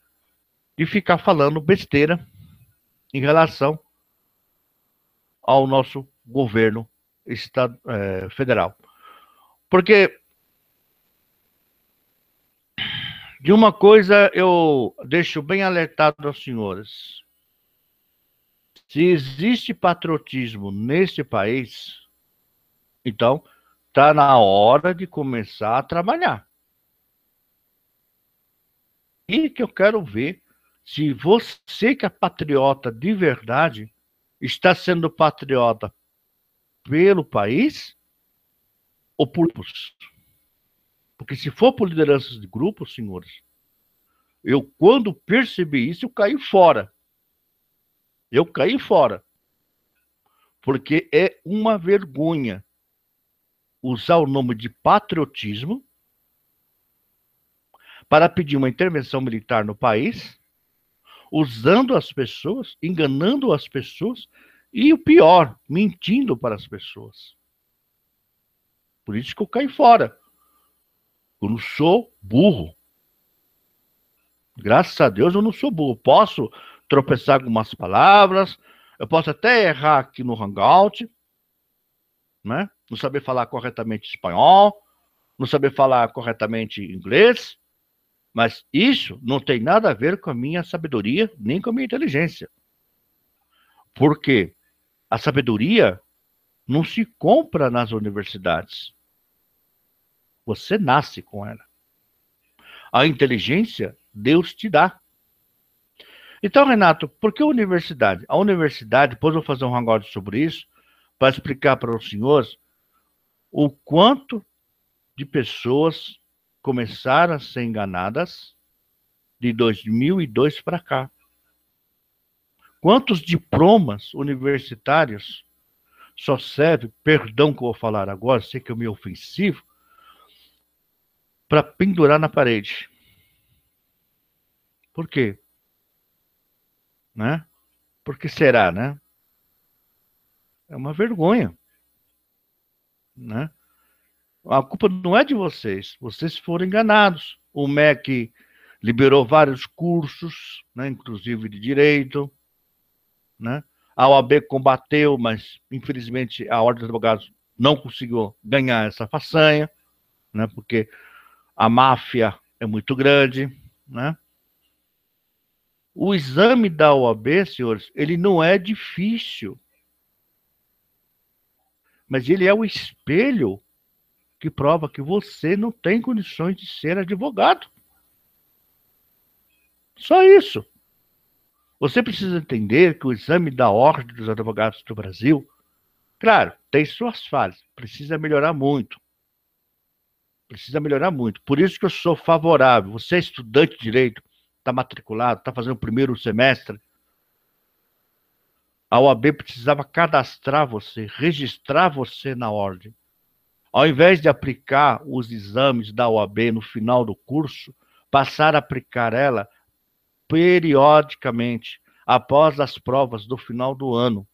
[SPEAKER 1] de ficar falando besteira em relação ao nosso governo estado, é, eh, federal. Porque de uma coisa eu deixo bem alertado aos senhores. Se existe patriotismo neste país, então está na hora de começar a trabalhar. E que eu quero ver se você que é patriota de verdade está sendo patriota pelo país ou por grupos? Porque se for por lideranças de grupos, senhores, eu quando percebi isso, eu caí fora. Eu caí fora. Porque é uma vergonha usar o nome de patriotismo para pedir uma intervenção militar no país usando as pessoas, enganando as pessoas e o pior, mentindo para as pessoas. Por isso que eu caí fora. Eu não sou burro. Graças a Deus eu não sou burro. Posso tropeçar algumas palavras, eu posso até errar aqui no Hangout, né? Não saber falar corretamente espanhol, não saber falar corretamente inglês, mas isso não tem nada a ver com a minha sabedoria, nem com a minha inteligência. Porque a sabedoria não se compra nas universidades. Você nasce com ela. A inteligência Deus te dá. Então, Renato, por que a universidade? A universidade, depois eu vou fazer um hangout sobre isso, para explicar para os senhores o quanto de pessoas começaram a ser enganadas de 2002 para cá. Quantos diplomas universitários só serve, perdão que eu vou falar agora, sei que é meio ofensivo, para pendurar na parede. Por quê? Né? Porque será, né? É uma vergonha, né? A culpa não é de vocês, vocês foram enganados. O MEC liberou vários cursos, né, inclusive de direito, né? A OAB combateu, mas infelizmente a Ordem dos Advogados não conseguiu ganhar essa façanha, né? Porque a máfia é muito grande, né? O exame da OAB, senhores, ele não é difícil, mas ele é o espelho que prova que você não tem condições de ser advogado. Só isso. Você precisa entender que o exame da Ordem dos Advogados do Brasil, claro, tem suas falhas, precisa melhorar muito. Precisa melhorar muito. Por isso que eu sou favorável. Você é estudante de direito, está matriculado, está fazendo o primeiro semestre. A OAB precisava cadastrar você, registrar você na ordem. Ao invés de aplicar os exames da OAB no final do curso, passar a aplicar ela periodicamente após as provas do final do ano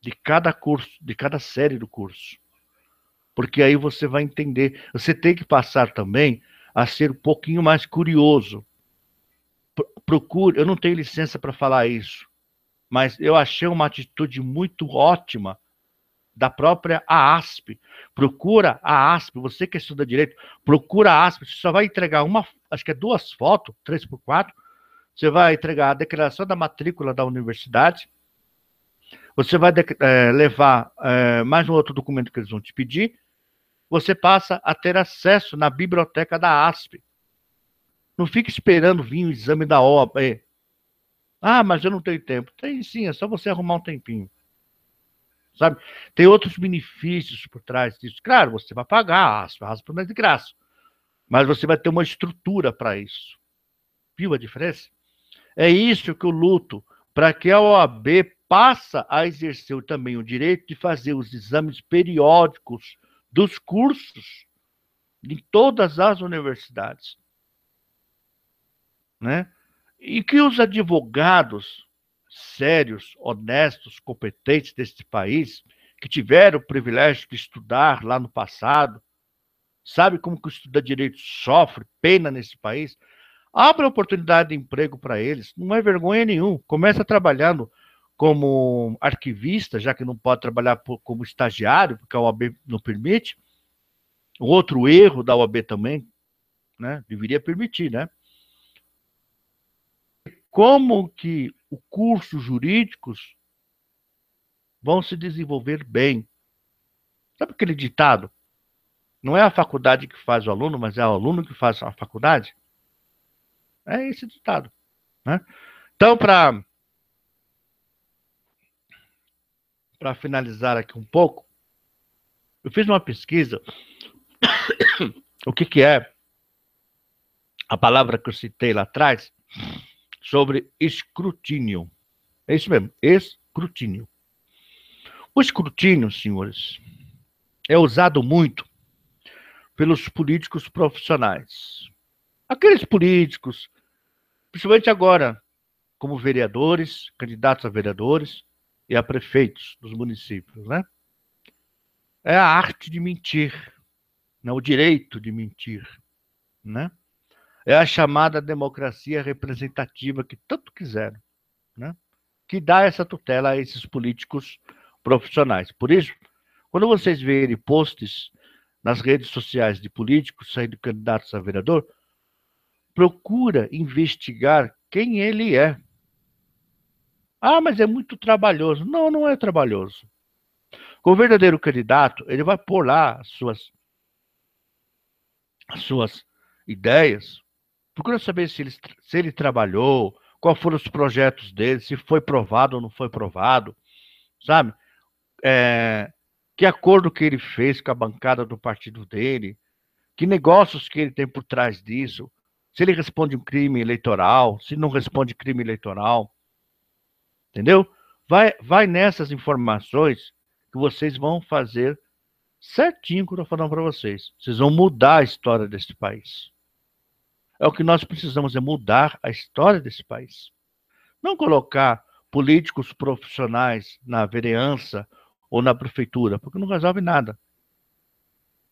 [SPEAKER 1] de cada curso, de cada série do curso. Porque aí você vai entender. Você tem que passar também a ser um pouquinho mais curioso. Procure, eu não tenho licença para falar isso, mas eu achei uma atitude muito ótima da própria AASP. Procura a ASP, você que estuda direito, procura a ASP, você só vai entregar uma, acho que é duas fotos, três por quatro. Você vai entregar a declaração da matrícula da universidade, você vai é, levar é, mais um outro documento que eles vão te pedir, você passa a ter acesso na biblioteca da ASP. Não fique esperando vir o exame da OAB. Ah, mas eu não tenho tempo. Tem sim, é só você arrumar um tempinho sabe? Tem outros benefícios por trás disso. Claro, você vai pagar as aspas, mas de graça. Mas você vai ter uma estrutura para isso. Viu a diferença? É isso que eu luto para que a OAB passa a exercer também o direito de fazer os exames periódicos dos cursos em todas as universidades. Né? E que os advogados sérios, honestos, competentes deste país, que tiveram o privilégio de estudar lá no passado, sabe como que o estudante de direito sofre pena nesse país, abra oportunidade de emprego para eles, não é vergonha nenhum. Começa trabalhando como arquivista, já que não pode trabalhar como estagiário, porque a OAB não permite. Outro erro da OAB também, né? Deveria permitir, né? Como que cursos jurídicos vão se desenvolver bem. Sabe aquele ditado? Não é a faculdade que faz o aluno, mas é o aluno que faz a faculdade? É esse ditado. Né? Então, para para finalizar aqui um pouco, eu fiz uma pesquisa. (coughs) o que, que é a palavra que eu citei lá atrás? sobre escrutínio. É isso mesmo, escrutínio. O escrutínio, senhores, é usado muito pelos políticos profissionais. Aqueles políticos, principalmente agora, como vereadores, candidatos a vereadores e a prefeitos dos municípios, né? É a arte de mentir, né? o direito de mentir, né? É a chamada democracia representativa que tanto quiseram, né? que dá essa tutela a esses políticos profissionais. Por isso, quando vocês verem posts nas redes sociais de políticos saindo candidatos a vereador, procura investigar quem ele é. Ah, mas é muito trabalhoso. Não, não é trabalhoso. Com o verdadeiro candidato, ele vai pôr lá as suas, as suas ideias, Procura saber se ele, se ele trabalhou, quais foram os projetos dele, se foi provado ou não foi provado, sabe? É, que acordo que ele fez com a bancada do partido dele, que negócios que ele tem por trás disso, se ele responde um crime eleitoral, se não responde crime eleitoral, entendeu? Vai, vai nessas informações que vocês vão fazer certinho o que eu estou falando para vocês. Vocês vão mudar a história deste país. É o que nós precisamos é mudar a história desse país. Não colocar políticos profissionais na vereança ou na prefeitura, porque não resolve nada.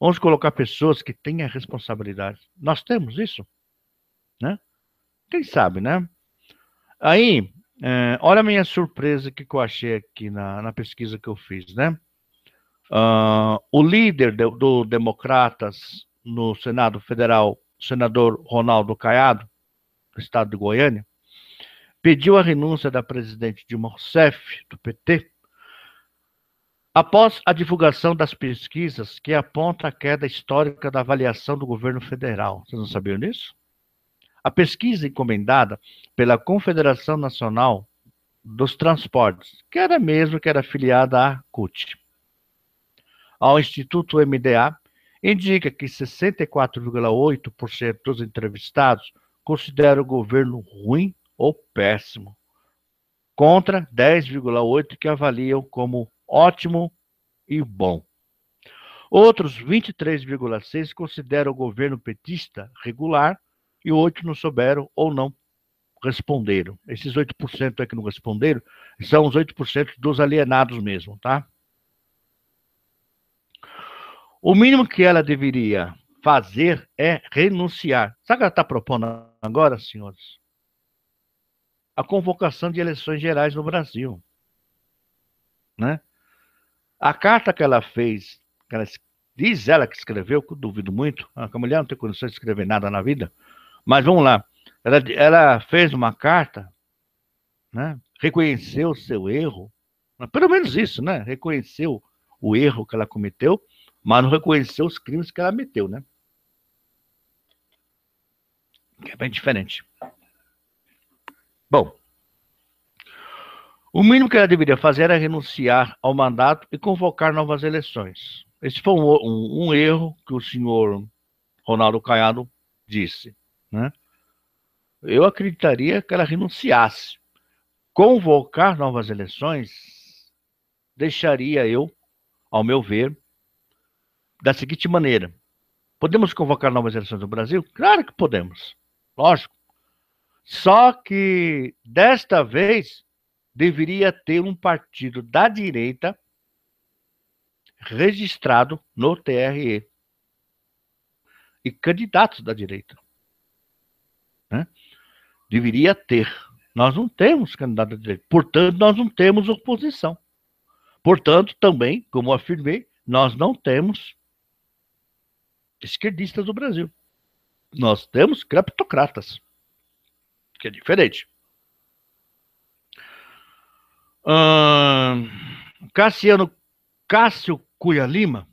[SPEAKER 1] Vamos colocar pessoas que tenham responsabilidade. Nós temos isso, né? Quem sabe, né? Aí, é, olha a minha surpresa que, eu achei aqui na, na, pesquisa que eu fiz, né? Uh, o líder do, do Democratas no Senado Federal senador Ronaldo Caiado, do estado de Goiânia, pediu a renúncia da presidente Dilma Rousseff, do PT, após a divulgação das pesquisas que aponta a queda histórica da avaliação do governo federal. Vocês não sabiam disso? A pesquisa encomendada pela Confederação Nacional dos Transportes, que era mesmo que era afiliada à CUT, ao Instituto MDA, indica que 64,8% dos entrevistados consideram o governo ruim ou péssimo, contra 10,8% que avaliam como ótimo e bom. Outros 23,6% consideram o governo petista regular e 8% não souberam ou não responderam. Esses 8% é que não responderam são os 8% dos alienados mesmo, tá? O mínimo que ela deveria fazer é renunciar. Sabe o que ela está propondo agora, senhores? A convocação de eleições gerais no Brasil. Né? A carta que ela fez, que ela, diz ela que escreveu, que eu duvido muito, ah, a mulher não tem condições de escrever nada na vida, mas vamos lá. Ela, ela fez uma carta, né? reconheceu o seu erro, pelo menos isso, né? reconheceu o erro que ela cometeu mas não reconheceu os crimes que ela meteu, né? é bem diferente. Bom, o mínimo que ela deveria fazer era renunciar ao mandato e convocar novas eleições. Esse foi um, um, um erro que o senhor Ronaldo Caiado disse, né? Eu acreditaria que ela renunciasse. Convocar novas eleições deixaria eu, ao meu ver, da seguinte maneira: podemos convocar novas eleições no Brasil? Claro que podemos, lógico. Só que desta vez deveria ter um partido da direita registrado no TRE e candidatos da direita. Né? Deveria ter. Nós não temos candidato da direita. Portanto, nós não temos oposição. Portanto, também, como afirmei, nós não temos esquerdistas do Brasil. Nós temos craptocratas, que é diferente. Cassiano Cássio Cunha Lima,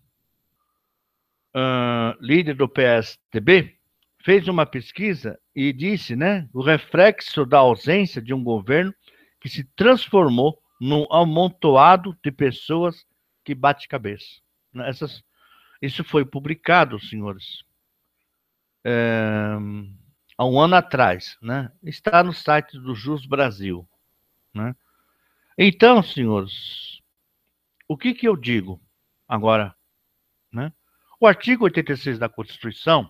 [SPEAKER 1] líder do PSTB, fez uma pesquisa e disse, né, o reflexo da ausência de um governo que se transformou num amontoado de pessoas que bate cabeça. Essas isso foi publicado, senhores, é, há um ano atrás, né? Está no site do Jus Brasil, né? Então, senhores, o que que eu digo agora, né? O artigo 86 da Constituição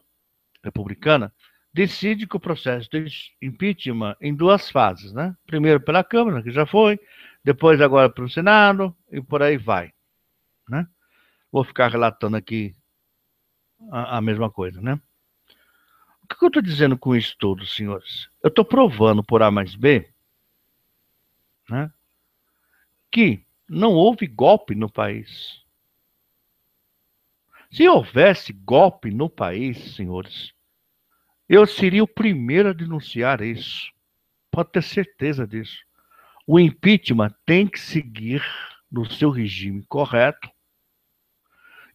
[SPEAKER 1] Republicana decide que o processo de impeachment em duas fases, né? Primeiro pela Câmara, que já foi, depois agora para o Senado e por aí vai, né? vou ficar relatando aqui a, a mesma coisa, né? O que eu estou dizendo com isso tudo, senhores? Eu estou provando por A mais B né, que não houve golpe no país. Se houvesse golpe no país, senhores, eu seria o primeiro a denunciar isso. Pode ter certeza disso. O impeachment tem que seguir no seu regime correto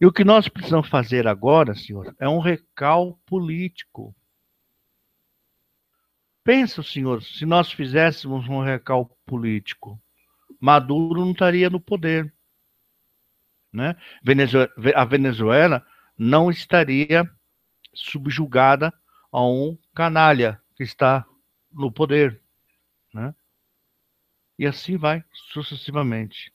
[SPEAKER 1] e o que nós precisamos fazer agora, senhor, é um recal político. Pensa, senhor, se nós fizéssemos um recal político, Maduro não estaria no poder. Né? A Venezuela não estaria subjugada a um canalha que está no poder. Né? E assim vai sucessivamente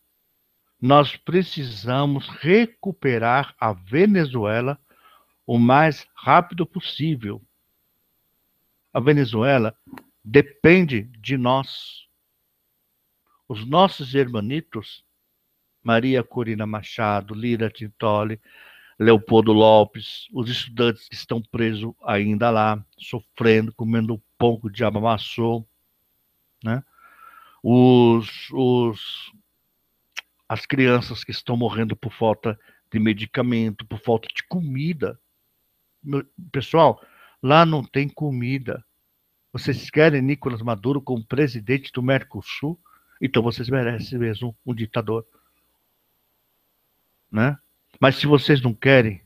[SPEAKER 1] nós precisamos recuperar a Venezuela o mais rápido possível. A Venezuela depende de nós. Os nossos hermanitos, Maria Corina Machado, Lira Tintoli, Leopoldo Lopes, os estudantes que estão presos ainda lá, sofrendo, comendo pão que o diabo amassou, né? Os, os as crianças que estão morrendo por falta de medicamento, por falta de comida. Pessoal, lá não tem comida. Vocês querem Nicolas Maduro como presidente do Mercosul? Então vocês merecem mesmo um ditador. Né? Mas se vocês não querem,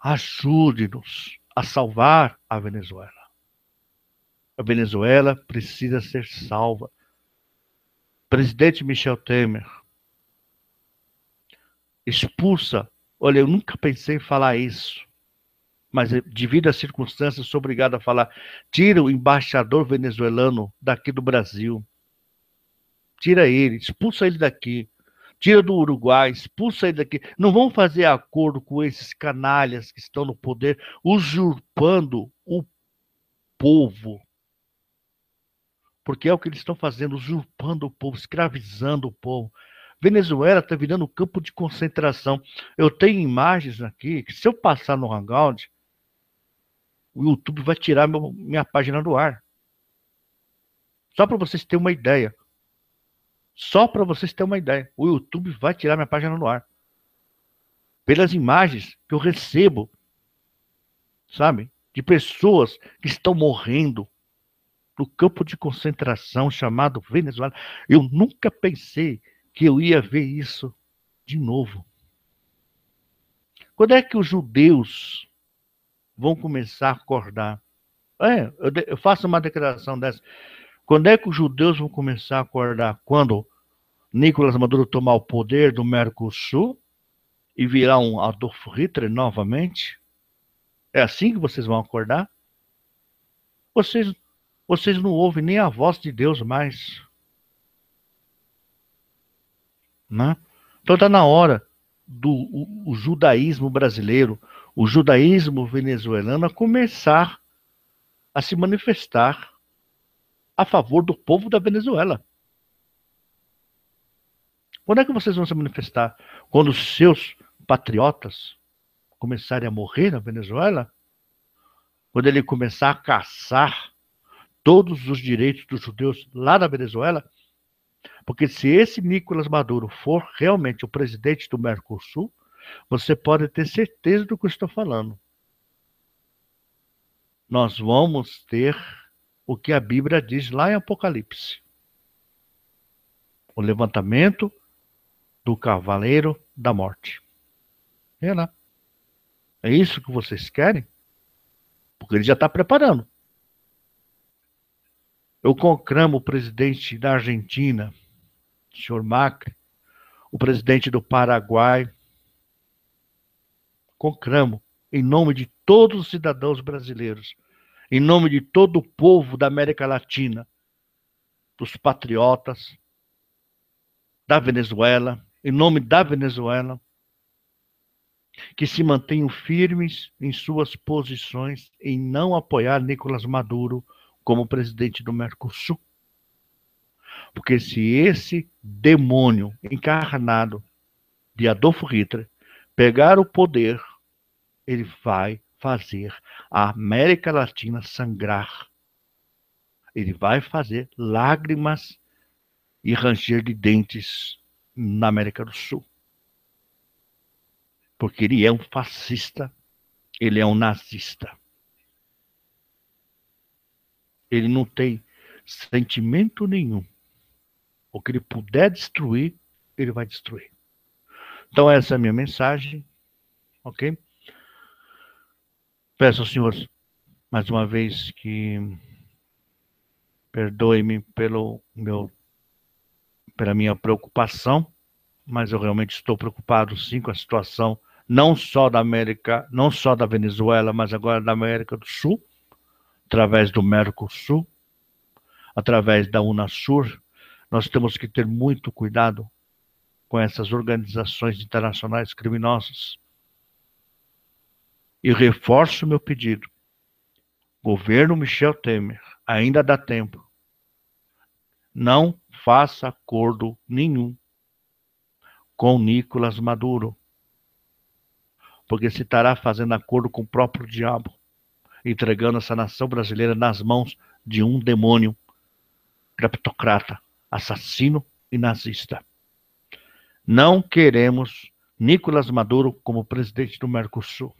[SPEAKER 1] ajude-nos a salvar a Venezuela. A Venezuela precisa ser salva. Presidente Michel Temer, expulsa. Olha, eu nunca pensei em falar isso, mas eh, devido às circunstâncias, sou obrigado a falar. Tira o embaixador venezuelano daqui do Brasil. Tira ele, expulsa ele daqui. Tira do Uruguai, expulsa ele daqui. Não vão fazer acordo com esses canalhas que estão no poder, usurpando o povo. Porque é o que eles estão fazendo, usurpando o povo, escravizando o povo. Venezuela está virando campo de concentração. Eu tenho imagens aqui que, se eu passar no Hangout, o YouTube vai tirar meu, minha página do ar. Só para vocês terem uma ideia. Só para vocês terem uma ideia. O YouTube vai tirar minha página do ar. Pelas imagens que eu recebo, sabe? De pessoas que estão morrendo no campo de concentração chamado Venezuela. Eu nunca pensei que eu ia ver isso de novo. Quando é que os judeus vão começar a acordar? É, eu, de, eu faço uma declaração dessa. Quando é que os judeus vão começar a acordar? Quando Nicolas Maduro tomar o poder do Mercosul e virar um Adolf Hitler novamente? É assim que vocês vão acordar? Vocês, vocês não ouvem nem a voz de Deus mais. Né? Então está na hora do o, o judaísmo brasileiro, o judaísmo venezuelano a começar a se manifestar a favor do povo da Venezuela. Quando é que vocês vão se manifestar? Quando os seus patriotas começarem a morrer na Venezuela? Quando ele começar a caçar todos os direitos dos judeus lá na Venezuela? Porque se esse Nicolas Maduro for realmente o presidente do Mercosul, você pode ter certeza do que eu estou falando. Nós vamos ter o que a Bíblia diz lá em Apocalipse: o levantamento do cavaleiro da morte. É lá. É isso que vocês querem? Porque ele já está preparando. Eu conclamo o presidente da Argentina, senhor Macri, o presidente do Paraguai. Conclamo, em nome de todos os cidadãos brasileiros, em nome de todo o povo da América Latina, dos patriotas, da Venezuela, em nome da Venezuela, que se mantenham firmes em suas posições em não apoiar Nicolás Maduro como presidente do Mercosul. Porque se esse demônio encarnado de Adolfo Hitler pegar o poder, ele vai fazer a América Latina sangrar. Ele vai fazer lágrimas e ranger de dentes na América do Sul. Porque ele é um fascista, ele é um nazista ele não tem sentimento nenhum. O que ele puder destruir, ele vai destruir. Então, essa é a minha mensagem, ok? Peço ao senhor mais uma vez, que perdoe-me pelo meu, pela minha preocupação, mas eu realmente estou preocupado, sim, com a situação não só da América, não só da Venezuela, mas agora da América do Sul através do Mercosul, através da Unasur, nós temos que ter muito cuidado com essas organizações internacionais criminosas. E reforço meu pedido. Governo Michel Temer, ainda dá tempo. Não faça acordo nenhum com Nicolas Maduro, porque se estará fazendo acordo com o próprio diabo entregando essa nação brasileira nas mãos de um demônio criptocrata, assassino e nazista. Não queremos Nicolas Maduro como presidente do Mercosul.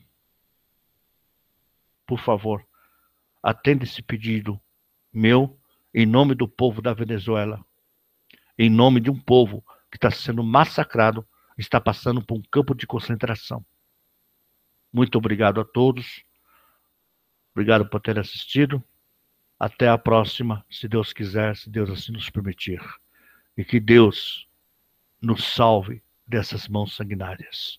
[SPEAKER 1] Por favor, atenda esse pedido meu em nome do povo da Venezuela, em nome de um povo que está sendo massacrado, está passando por um campo de concentração. Muito obrigado a todos. Obrigado por ter assistido. Até a próxima, se Deus quiser, se Deus assim nos permitir. E que Deus nos salve dessas mãos sanguinárias.